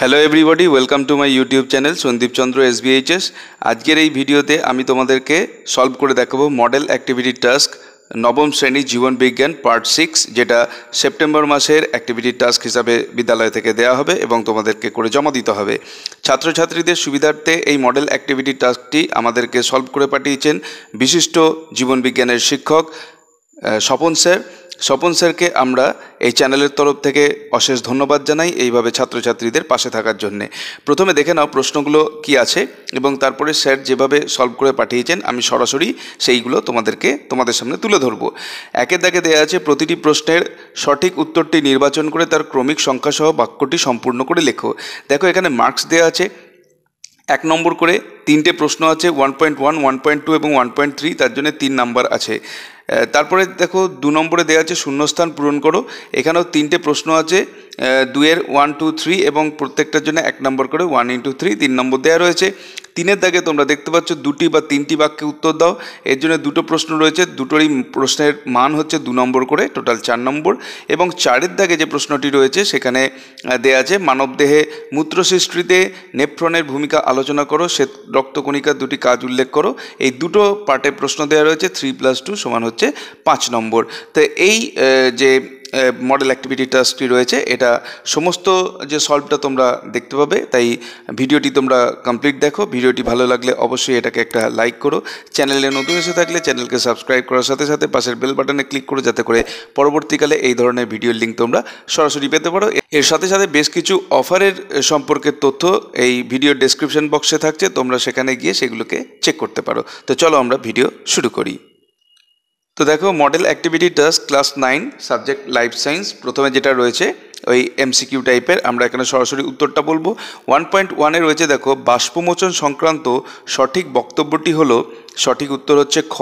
hello everybody welcome to my YouTube channel Sandip Chandra SBHS আজকের এই ভিডিওতে আমি তোমাদেরকে সলভ করে দেখাবো মডেল অ্যাক্টিভিটি টাস্ক নবম শ্রেণী জীবন বিজ্ঞান পার্ট সিক্স যেটা সেপ্টেম্বর মাসের অ্যাক্টিভিটি টাস্ক হিসাবে বিদ্যালয় থেকে দেওয়া হবে এবং তোমাদেরকে করে জমা দিতে হবে ছাত্রছাত্রীদের সুবিধার্থে এই মডেল অ্যাক্টিভিটি টাস্কটি আমাদেরকে সলভ করে পাঠিয়েছেন বিশিষ্ট জীবনবিজ্ঞানের শিক্ষক স্বপন স্যার স্বপন স্যারকে আমরা এই চ্যানেলের তরফ থেকে অশেষ ধন্যবাদ জানাই এইভাবে ছাত্রছাত্রীদের পাশে থাকার জন্যে প্রথমে দেখে নাও প্রশ্নগুলো কি আছে এবং তারপরে স্যার যেভাবে সলভ করে পাঠিয়েছেন আমি সরাসরি সেইগুলো তোমাদেরকে তোমাদের সামনে তুলে ধরব একের দাগে দেওয়া আছে প্রতিটি প্রশ্নের সঠিক উত্তরটি নির্বাচন করে তার ক্রমিক সংখ্যাসহ বাক্যটি সম্পূর্ণ করে লেখো দেখো এখানে মার্কস দেওয়া আছে এক নম্বর করে তিনটে প্রশ্ন আছে one point one one point two এবং ওয়ান পয়েন্ট থ্রি তার জন্য তিন নাম্বার আছে তারপরে দেখো দু নম্বরে দেওয়া আছে শূন্যস্থান পূরণ করো এখানেও তিনটে প্রশ্ন আছে দুয়ের ওয়ান টু থ্রি এবং প্রত্যেকটার জন্য এক নম্বর করে ওয়ান ইন্টু থ্রি তিন নম্বর দেওয়া রয়েছে তিনের দাগে তোমরা দেখতে পাচ্ছ দুটি বা তিনটি বাক্যে উত্তর দাও এর জন্য দুটো প্রশ্ন রয়েছে দুটোরই প্রশ্নের মান হচ্ছে দু নম্বর করে টোটাল চার নম্বর এবং চারের দাগে যে প্রশ্নটি রয়েছে সেখানে দেয়া আছে মানবদেহে মূত্র সৃষ্টিতে নেফ্রনের ভূমিকা আলোচনা করো শ্বেত রক্তকণিকার দুটি কাজ উল্লেখ করো এই দুটো পার্টে প্রশ্ন দেওয়া রয়েছে থ্রি প্লাস টু সমান হচ্ছে পাঁচ নম্বর তো এই যে মডেল অ্যাক্টিভিটি টাস্কটি রয়েছে এটা সমস্ত যে সলভটা তোমরা দেখতে পাবে তাই ভিডিওটি তোমরা কমপ্লিট দেখো ভিডিওটি ভালো লাগলে অবশ্যই এটাকে একটা লাইক করো চ্যানেলে নতুন এসে থাকলে চ্যানেলকে সাবস্ক্রাইব করার সাথে সাথে পাশের বেল বাটনে ক্লিক করো যাতে করে পরবর্তীকালে এই ধরনের ভিডিওর লিঙ্ক তোমরা সরাসরি পেতে পারো এর সাথে সাথে বেশ কিছু অফারের সম্পর্কে তথ্য এই ভিডিও ডেসক্রিপশন বক্সে থাকছে তোমরা সেখানে গিয়ে সেগুলোকে চেক করতে পারো তো চলো আমরা ভিডিও শুরু করি তো দেখো model activity task class nine subject life science প্রথমে যেটা রয়েছে ওই এমসিকিউ টাইপের আমরা এখানে সরাসরি উত্তরটা বলবো ওয়ান পয়েন্ট ওয়ানে রয়েছে দেখো বাষ্পমোচন সংক্রান্ত সঠিক বক্তব্যটি হলো সঠিক উত্তর হচ্ছে খ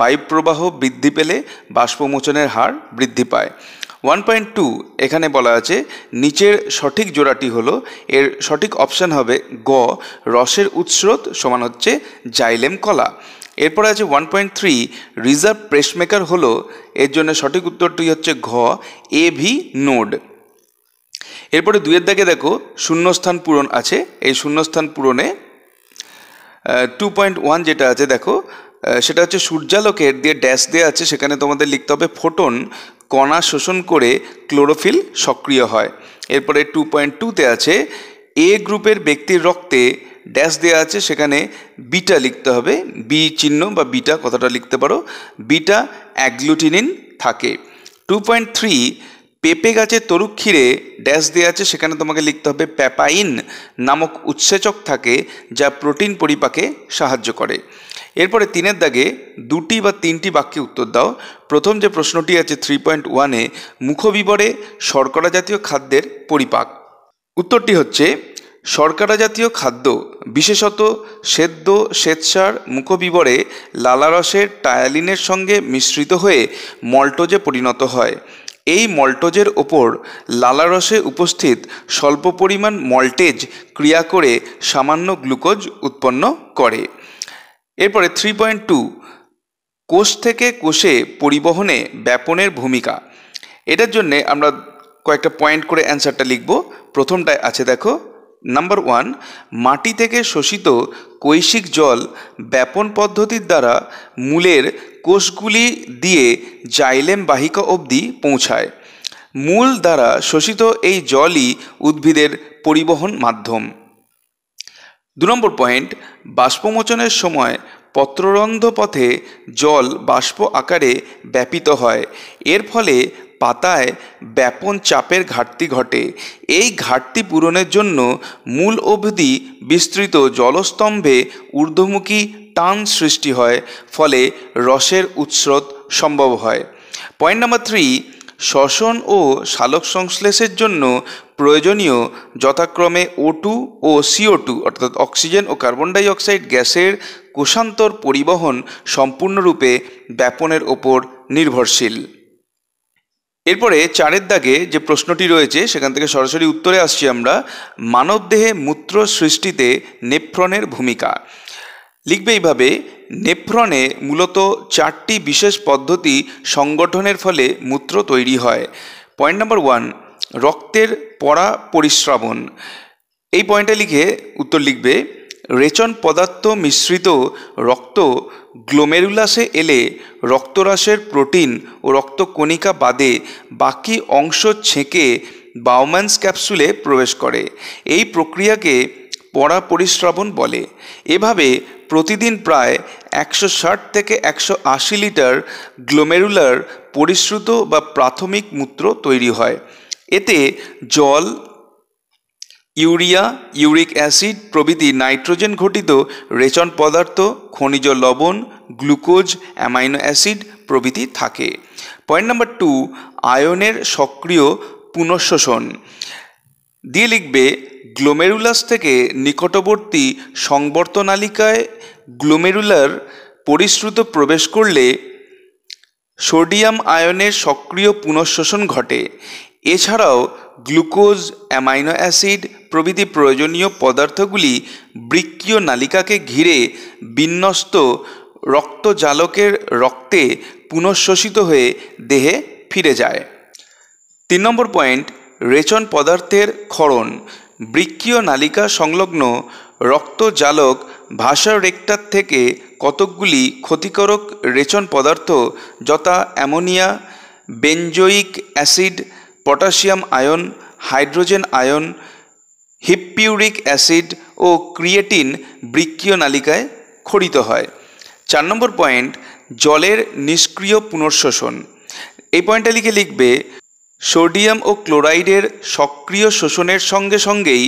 বায়ুপ্রবাহ বৃদ্ধি পেলে বাষ্পমোচনের হার বৃদ্ধি পায় ওয়ান পয়েন্ট টু এখানে বলা আছে নিচের সঠিক জোড়াটি হল এর সঠিক অপশান হবে গ রসের উৎস্রোত সমান হচ্ছে জাইলেম কলা এরপরে আছে one point three reserve pacemaker হলো এর জন্য সঠিক উত্তরটি হচ্ছে ঘ এ ভি নোড এরপরে দুয়ের দাগে দেখো শূন্যস্থান পূরণ আছে এই শূন্যস্থান পূরণে টু পয়েন্ট ওয়ান যেটা আছে দেখো সেটা হচ্ছে সূর্যালোকের দিয়ে ড্যাশ দেওয়া আছে সেখানে তোমাদের লিখতে হবে ফোটন কণা শোষণ করে ক্লোরোফিল সক্রিয় হয় এরপরে টু পয়েন্ট টুতে আছে এ গ্রুপের ব্যক্তির রক্তে ড্যাশ দেওয়া আছে সেখানে বিটা লিখতে হবে বি চিহ্ন বা বিটা কথাটা লিখতে পারো বিটা অ্যাগ্লুটিনিন থাকে টু পয়েন্ট থ্রি পেঁপে গাছের তরুক্ষীরে ড্যাশ দেওয়া আছে সেখানে তোমাকে লিখতে হবে প্যাপাইন নামক উৎসেচক থাকে যা প্রোটিন পরিপাকে সাহায্য করে এরপরে তিনের দাগে দুটি বা তিনটি বাক্যে উত্তর দাও প্রথম যে প্রশ্নটি আছে থ্রি পয়েন্ট ওয়ানে মুখবিবরে শর্করা জাতীয় খাদ্যের পরিপাক উত্তরটি হচ্ছে শর্করা জাতীয় খাদ্য বিশেষত সেদ্ধ শ্বেতসার মুখবিবরে লালারসের টায়ালিনের সঙ্গে মিশ্রিত হয়ে মল্টোজে পরিণত হয় এই মল্টোজের ওপর লালারসে উপস্থিত স্বল্প পরিমাণ মল্টেজ ক্রিয়া করে সামান্য গ্লুকোজ উৎপন্ন করে এরপরে থ্রি পয়েন্ট টু কোষ থেকে কোষে পরিবহনে ব্যাপনের ভূমিকা এটার জন্যে আমরা কয়েকটা পয়েন্ট করে অ্যান্সারটা লিখব প্রথমটায় আছে দেখো নাম্বার ওয়ান মাটি থেকে শোষিত কৈশিক জল ব্যাপন পদ্ধতির দ্বারা মূলের কোষগুলি দিয়ে জাইলেম বাহিকা অবধি পৌঁছায় মূল দ্বারা শোষিত এই জলই উদ্ভিদের পরিবহন মাধ্যম দু নম্বর পয়েন্ট বাষ্পমোচনের সময় পত্ররন্ধ পথে জল বাষ্প আকারে ব্যাপিত হয় এর ফলে পাতায় ব্যাপন চাপের ঘাটতি ঘটে এই ঘাটতি পূরণের জন্য মূল অবধি বিস্তৃত জলস্তম্ভে ঊর্ধ্বমুখী টান সৃষ্টি হয় ফলে রসের উৎস্রোত সম্ভব হয় পয়েন্ট নাম্বার থ্রি শ্বসন ও শালক সংশ্লেষের জন্য প্রয়োজনীয় যথাক্রমে ও টু ও সিও টু অর্থাৎ অক্সিজেন ও কার্বন ডাইঅক্সাইড গ্যাসের কোষান্তর পরিবহন সম্পূর্ণরূপে ব্যাপনের ওপর নির্ভরশীল এরপরে চারের দাগে যে প্রশ্নটি রয়েছে সেখান থেকে সরাসরি উত্তরে আসছি আমরা মানবদেহে মূত্র সৃষ্টিতে নেফ্রনের ভূমিকা লিখবে এইভাবে নেফ্রনে মূলত চারটি বিশেষ পদ্ধতি সংগঠনের ফলে মূত্র তৈরি হয় পয়েন্ট নাম্বার ওয়ান রক্তের পরা পরিশ্রাবণ এই পয়েন্টে লিখে উত্তর লিখবে রেচন পদার্থ মিশ্রিত রক্ত গ্লোমেরুলাসে এলে রক্তরাসের প্রোটিন ও রক্তকণিকা বাদে বাকি অংশ ছেঁকে বাউম্যান্স ক্যাপসুলে প্রবেশ করে এই প্রক্রিয়াকে পড়া পরিশ্রাবণ বলে এভাবে প্রতিদিন প্রায় একশো ষাট থেকে একশো আশি লিটার গ্লোমেরুলার পরিশ্রুত বা প্রাথমিক মূত্র তৈরি হয় এতে জল ইউরিয়া ইউরিক অ্যাসিড প্রভৃতি নাইট্রোজেন ঘটিত রেচন পদার্থ খনিজ লবণ গ্লুকোজ অ্যামাইনো অ্যাসিড প্রভৃতি থাকে পয়েন্ট নাম্বার টু আয়নের সক্রিয় পুনঃশোষণ দিয়ে লিখবে গ্লোমেরুলাস থেকে নিকটবর্তী সংবর্তনালিকায় গ্লোমেরুলার পরিশ্রুত প্রবেশ করলে সোডিয়াম আয়নের সক্রিয় পুনঃশোষণ ঘটে এছাড়াও গ্লুকোজ অ্যামাইনো অ্যাসিড প্রভৃতি প্রয়োজনীয় পদার্থগুলি বৃক্কীয় নালিকাকে ঘিরে বিন্যস্ত রক্তজালকের রক্তে পুনঃশোষিত হয়ে দেহে ফিরে যায় তিন নম্বর পয়েন্ট রেচন পদার্থের ক্ষরণ বৃক্কীয় নালিকা সংলগ্ন রক্তজালক ভাষার রেক্টার থেকে কতকগুলি ক্ষতিকারক রেচন পদার্থ যথা ammonia benzoic acid potassium ion hydrogen ion hippuric acid ও ক্রিয়েটিন বৃক্কীয় নালিকায় খড়িত হয় চার নম্বর পয়েন্ট জলের নিষ্ক্রিয় পুনর্শোষণ এই পয়েন্টটা লিখে লিখবে সোডিয়াম ও ক্লোরাইডের সক্রিয় শোষণের সঙ্গে সঙ্গেই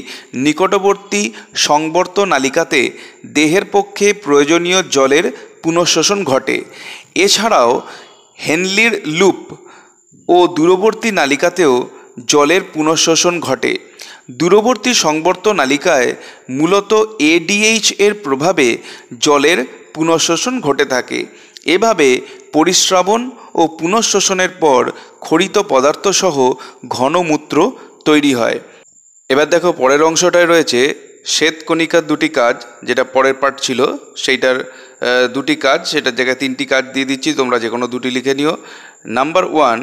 নিকটবর্তী সংবর্ত নালিকাতে দেহের পক্ষে প্রয়োজনীয় জলের পুনঃশোষণ ঘটে এছাড়াও হেনলির লুপ ও দূরবর্তী নালিকাতেও জলের পুনঃশোষণ ঘটে দূরবর্তী সংবর্ত নালিকায় মূলত এডিএইচ এর প্রভাবে জলের পুনঃশোষণ ঘটে থাকে এভাবে পরিশ্রাবণ ও পুনঃশোষণের পর খরিত পদার্থসহ ঘনমূত্র তৈরি হয় এবার দেখো পরের অংশটায় রয়েছে শ্বেতকণিকার দুটি কাজ যেটা পরের পার্ট ছিল সেইটার দুটি কাজ সেটার জায়গায় তিনটি কাজ দিয়ে দিচ্ছি তোমরা যে কোনো দুটি লিখে নিও নাম্বার ওয়ান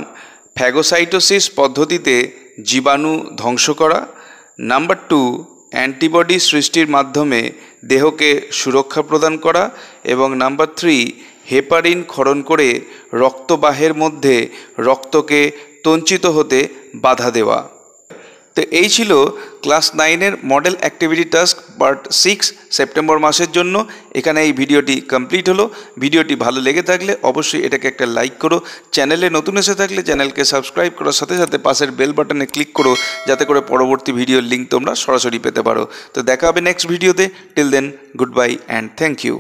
ফ্যাগোসাইটোসিস পদ্ধতিতে জীবাণু ধ্বংস করা নাম্বার টু অ্যান্টিবডি সৃষ্টির মাধ্যমে দেহকে সুরক্ষা প্রদান করা এবং নাম্বার থ্রি হেপারিন খরণ করে রক্তবাহের মধ্যে রক্তকে তঞ্চিত হতে বাধা দেওয়া তো এই ছিল ক্লাস নাইনের model activity task part six September মাসের জন্য এখানে এই ভিডিওটি কমপ্লিট হলো ভিডিওটি ভালো লেগে থাকলে অবশ্যই এটাকে একটা লাইক করো চ্যানেলে নতুন এসে থাকলে চ্যানেলকে সাবস্ক্রাইব করার সাথে সাথে পাশের বেল বাটনে ক্লিক করো যাতে করে পরবর্তী ভিডিওর লিঙ্ক তোমরা সরাসরি পেতে পারো তো দেখা হবে নেক্সট ভিডিওতে till then good bye and thank you